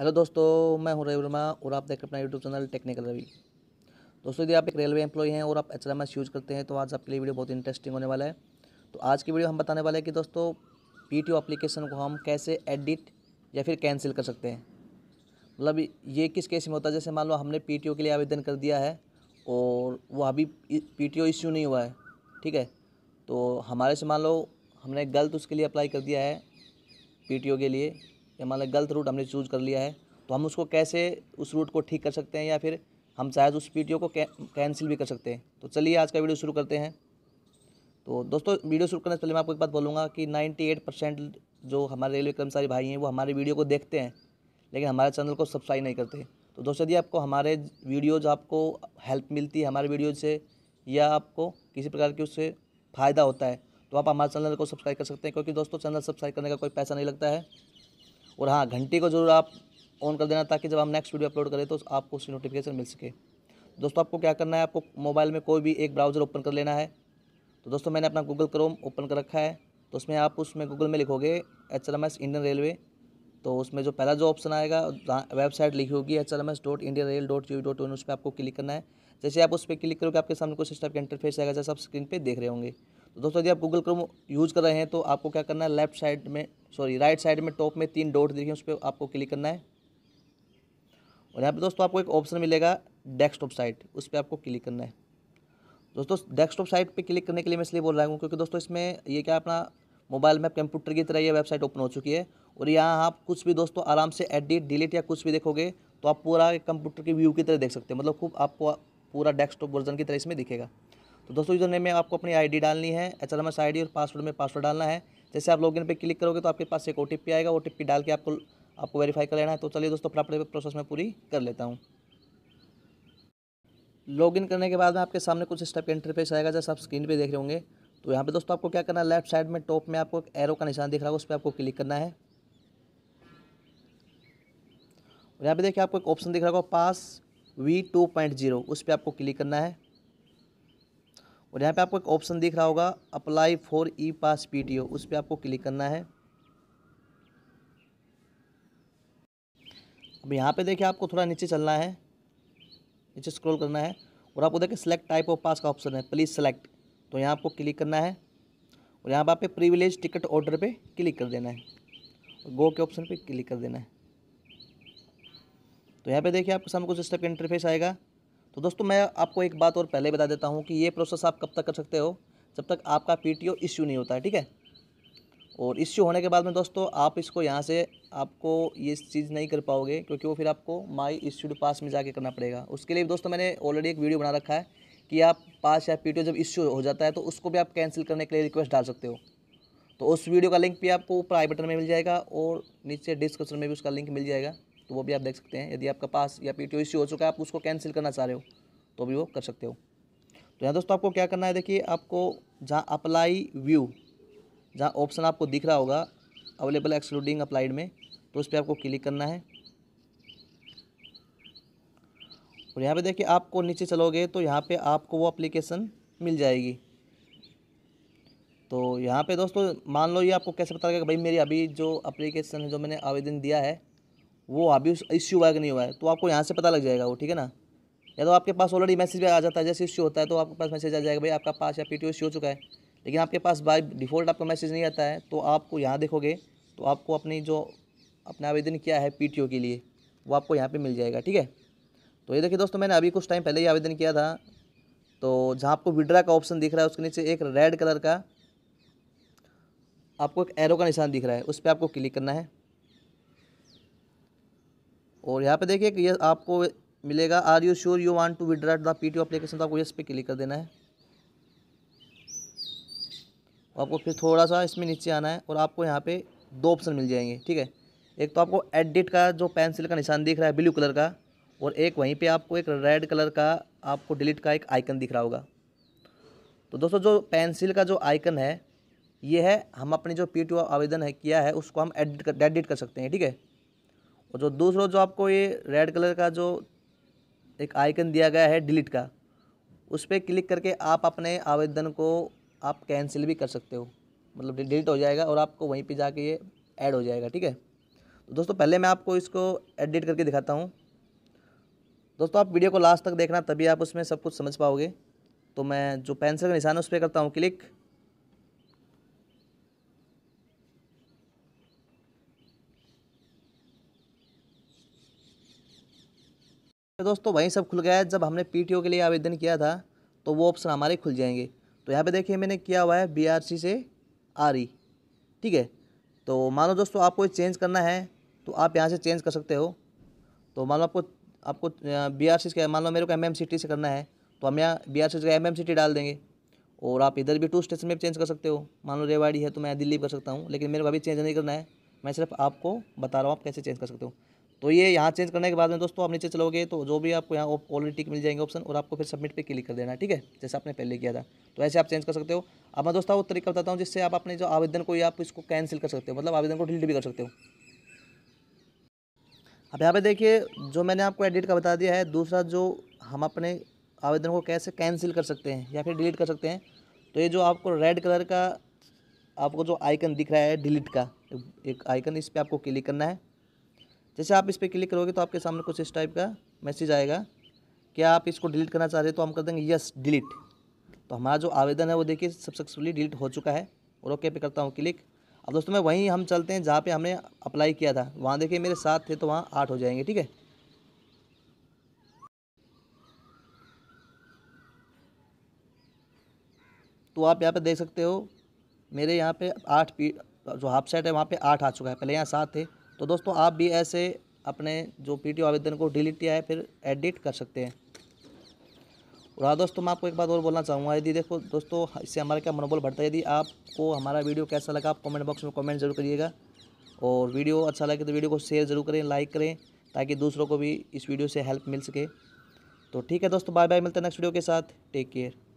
hello दोस्तों मैं हूं रवि वर्मा और आप देख रहे अपना यूट्यूब चैनल टेक्निकल रवि दोस्तों यदि आप एक रेलवे एम्प्लॉई हैं और आप एच यूज़ करते हैं तो आज आपके लिए वीडियो बहुत इंटरेस्टिंग होने वाला है तो आज की वीडियो हम बताने वाले हैं कि दोस्तों पी टी एप्लीकेशन को हम कैसे एडिट या फिर कैंसिल कर सकते हैं मतलब ये किस केस में होता है जैसे मान लो हमने पी के लिए आवेदन कर दिया है और वो अभी पी टी नहीं हुआ है ठीक है तो हमारे से मान लो हमने गलत उसके लिए अप्लाई कर दिया है पी के लिए या मान लें गलत रूट हमने चूज़ कर लिया है तो हम उसको कैसे उस रूट को ठीक कर सकते हैं या फिर हम शायद उस वीडियो को कैंसिल भी कर सकते हैं तो चलिए आज का वीडियो शुरू करते हैं तो दोस्तों वीडियो शुरू करने से पहले मैं आपको एक बात बोलूँगा कि नाइन्टी परसेंट जो हमारे रेलवे कर्मचारी भाई हैं वो हमारे वीडियो को देखते हैं लेकिन हमारे चैनल को सब्सक्राइब नहीं करते तो दोस्तों यदि आपको हमारे वीडियोज आपको हेल्प मिलती है हमारे वीडियो से या आपको किसी प्रकार की उससे फ़ायदा होता है तो आप हमारे चैनल को सब्सक्राइब कर सकते हैं क्योंकि दोस्तों चैनल सब्सक्राइब करने का कोई पैसा नहीं लगता है और हाँ घंटी को जरूर आप ऑन कर देना ताकि जब हम नेक्स्ट वीडियो अपलोड करें तो आपको उसकी नोटिफिकेशन मिल सके दोस्तों आपको क्या करना है आपको मोबाइल में कोई भी एक ब्राउज़र ओपन कर लेना है तो दोस्तों मैंने अपना गूगल क्रोम ओपन कर रखा है तो उसमें आप उसमें गूगल में लिखोगे H L M S Indian Railway तो उसमें जो पहला जो ऑप्शन आएगा वेबसाइट लिखी होगी H L M S dot Indian rail dot G dot in उस पर आपको क्लिक करना है जैसे आप उस पर क्लिक करोगे आपके सामने कुछ इस टाइप का इंटरफेस आएगा जैसे आप स्क्रीन पर देख रहे होंगे तो दोस्तों यदि आप गूगल क्रोम यूज़ कर रहे हैं तो आपको क्या करना है लेफ्ट साइड में सॉरी राइट साइड में टॉप में तीन डॉट दिखे उस पर आपको क्लिक करना है और यहाँ पे दोस्तों आपको एक ऑप्शन मिलेगा डेस्कटॉप साइट उस पर आपको क्लिक करना है दोस्तों डेस्कटॉप साइट पे क्लिक करने के लिए मैं इसलिए बोल रहा हूँ क्योंकि दोस्तों इसमें ये क्या अपना मोबाइल में कंप्यूटर की तरह ये वेबसाइट ओपन हो चुकी है और यहाँ आप कुछ भी दोस्तों आराम से एडिट डिलीट या कुछ भी देखोगे तो आप पूरा कंप्यूटर की व्यू की तरह देख सकते हो मतलब खूब आपको पूरा डेस्कटॉप वर्जन की तरह इसमें दिखेगा तो दोस्तों यूज़र नेम में आपको अपनी आईडी डालनी है एच आर और पासवर्ड में पासवर्ड डालना है जैसे आप लॉगिन पे क्लिक करोगे तो आपके पास एक ओ आएगा ओ टी डाल के आपको आपको वेरीफाई कर लेना है तो चलिए दोस्तों फटाफट प्रोसेस में पूरी कर लेता हूँ लॉगिन करने के बाद में आपके सामने कुछ स्टेप इंटरफेस आएगा जैसे आप स्क्रीन पे देख रहे होंगे तो यहाँ पे दोस्तों आपको क्या करना है लेफ्ट साइड में टॉप में आपको एक एरो का निशान दिख रहा है उस पर आपको क्लिक करना है और यहाँ पे देखिए आपको एक ऑप्शन दिख रहा होगा pass V two point zero उस पर आपको क्लिक करना है और यहाँ पे आपको एक ऑप्शन दिख रहा होगा apply for E pass P उस पर आपको क्लिक करना है अब यहाँ पे देखिए आपको थोड़ा नीचे चलना है नीचे स्क्रॉल करना है और आपको देखिए सेलेक्ट टाइप ऑफ पास का ऑप्शन है प्लीज़ सेलेक्ट तो यहाँ आपको क्लिक करना है और यहाँ पर आप प्रिविलेज टिकट ऑर्डर पर क्लिक कर देना है गो के ऑप्शन पर क्लिक कर देना है तो यहाँ पे देखिए आपके सामने कुछ स्टेप का इंटरफेस आएगा तो दोस्तों मैं आपको एक बात और पहले बता देता हूँ कि ये प्रोसेस आप कब तक कर सकते हो जब तक आपका ओ इश्यू नहीं होता है ठीक है और इश्यू होने के बाद में दोस्तों आप इसको यहाँ से आपको ये चीज़ नहीं कर पाओगे क्योंकि वो फिर आपको माई इश्यूड पास में जाके करना पड़ेगा उसके लिए दोस्तों मैंने ऑलरेडी एक वीडियो बना रखा है कि आप पास या ओ जब इश्यू हो जाता है तो उसको भी आप कैंसिल करने के लिए रिक्वेस्ट डाल सकते हो तो उस वीडियो का लिंक भी आपको प्राइवेटर में मिल जाएगा और नीचे डिस्क्रिप्शन में भी उसका लिंक मिल जाएगा तो वो भी आप देख सकते हैं यदि आपका पास या पी टी हो चुका है आप उसको कैंसिल करना चाह रहे हो तो भी वो कर सकते हो तो यहाँ दोस्तों आपको क्या करना है देखिए आपको जहाँ अप्लाई व्यू जहाँ ऑप्शन आपको दिख रहा होगा अवेलेबल एक्सक्लूडिंग अप्लाइड में तो उस पर आपको क्लिक करना है और यहाँ पे देखिए आपको नीचे चलोगे तो यहाँ पे आपको वो एप्लीकेशन मिल जाएगी तो यहाँ पे दोस्तों मान लो ये आपको कैसे पता लगेगा भाई मेरी अभी जो एप्लीकेशन है जो मैंने आवेदन दिया है वो अभी इश्यू हुआ है कि नहीं हुआ है तो आपको यहाँ से पता लग जाएगा वो ठीक है ना या तो आपके पास ऑलरेडी मैसेज भी आ जाता है जैसे इश्यू होता है तो आपके पास मैसेज आ जाएगा भाई आपका पास या पी टी इश्यू हो चुका है लेकिन आपके पास बाई डिफ़ॉल्ट आपका मैसेज नहीं आता है तो आपको यहाँ देखोगे तो आपको अपनी जो अपने आवेदन किया है पी के लिए वो आपको यहाँ पर मिल जाएगा ठीक है तो ये देखिए दोस्तों मैंने अभी कुछ टाइम पहले ही आवेदन किया था तो जहाँ आपको विड्रा का ऑप्शन दिख रहा है उसके नीचे एक रेड कलर का आपको एक एरो का निशान दिख रहा है उस पर आपको क्लिक करना है और यहाँ पे देखिए कि ये आपको मिलेगा are you sure you want to withdraw the P T application तो आपको यस पे क्लिक कर देना है आपको फिर थोड़ा सा इसमें नीचे आना है और आपको यहाँ पे दो ऑप्शन मिल जाएंगे ठीक है एक तो आपको एडिट का जो पेंसिल का निशान दिख रहा है ब्लू कलर का और एक वहीं पर आपको एक रेड कलर का आपको डिलीट का एक आइकन दिख रहा होगा तो दोस्तों जो पेंसिल का जो आइकन है ये है हम अपने जो पी आवेदन है किया है उसको हम एडिट कर एडिट कर सकते हैं ठीक है और जो दूसरा जो आपको ये रेड कलर का जो एक आइकन दिया गया है डिलीट का उस पर क्लिक करके आप अपने आवेदन को आप कैंसिल भी कर सकते हो मतलब डिलीट हो जाएगा और आपको वहीं पे जाके ये ऐड हो जाएगा ठीक है तो दोस्तों पहले मैं आपको इसको एडिट करके दिखाता हूँ दोस्तों आप वीडियो को लास्ट तक देखना तभी आप उसमें सब कुछ समझ पाओगे तो मैं जो पेंसिल का निशान है उस पर करता हूँ क्लिक तो दोस्तों वहीं सब खुल गया है जब हमने पी के लिए आवेदन किया था तो वो ऑप्शन हमारे खुल जाएंगे तो यहाँ पे देखिए मैंने किया हुआ है बी से आरी e, ठीक है तो मानो दोस्तों आपको चेंज करना है तो आप यहाँ से चेंज कर सकते हो तो मान लो आपको आपको बी आर सी मान लो मेरे को एम एम सी टी से करना है तो हम यहाँ बी आर सी का एम एम सी टी डाल देंगे और आप इधर भी टू स्टेशन में चेंज कर सकते हो मान लो रेवाड़ी है तो मैं दिल्ली कर सकता हूँ लेकिन मेरे को अभी चेंज नहीं करना है मैं सिर्फ आपको बता रहा हूँ आप कैसे चेंज कर सकते हो तो ये यहाँ चेंज करने के बाद में दोस्तों आप नीचे चलोगे तो जो भी आपको यहाँ ऑलरेडी टिक मिल जाएंगे ऑप्शन और आपको फिर सबमिट पे क्लिक कर देना ठीक है जैसे आपने पहले किया था तो ऐसे आप चेंज कर सकते हो अब मैं दोस्तों वो तरीका बताता हूँ जिससे आप अपने जो आवेदन को आप इसको कैंसिल कर सकते हो मतलब आवेदन को डिलीट भी कर सकते हो अब यहाँ पर देखिए जो मैंने आपको एडिट का बता दिया है दूसरा जो हम अपने आवेदन को कैसे कैंसिल कर सकते हैं या फिर डिलीट कर सकते हैं तो ये जो आपको रेड कलर का आपको जो आइकन दिख रहा है डिलीट का एक आइकन इस पर आपको क्लिक करना है जैसे आप इस पर क्लिक करोगे तो आपके सामने कुछ इस टाइप का मैसेज आएगा क्या आप इसको डिलीट करना चाह रहे हो तो हम कर देंगे यस डिलीट तो हमारा जो आवेदन है वो देखिए सक्सेसफुली डिलीट हो चुका है और ओके पे करता हूँ क्लिक अब दोस्तों मैं वहीं हम चलते हैं जहाँ पे हमने अप्लाई किया था वहाँ देखिए मेरे साथ थे तो वहाँ आठ हो जाएंगे ठीक है तो आप यहाँ पे देख सकते हो मेरे यहाँ पे आठ जो हाफ सेट है वहाँ पे आठ आ चुका है पहले यहाँ सात थे तो दोस्तों आप भी ऐसे अपने जो पी आवेदन को डिलीट या फिर एडिट कर सकते हैं और हाँ दोस्तों मैं आपको एक बात और बोलना चाहूँगा यदि देखो दोस्तों इससे हमारा क्या मनोबल बढ़ता है यदि आपको हमारा वीडियो कैसा लगा आप कमेंट बॉक्स में कमेंट जरूर करिएगा और वीडियो अच्छा लगे तो वीडियो को शेयर जरूर करें लाइक करें ताकि दूसरों को भी इस वीडियो से हेल्प मिल सके तो ठीक है दोस्तों बाय बाय मिलते हैं नेक्स्ट वीडियो के साथ टेक केयर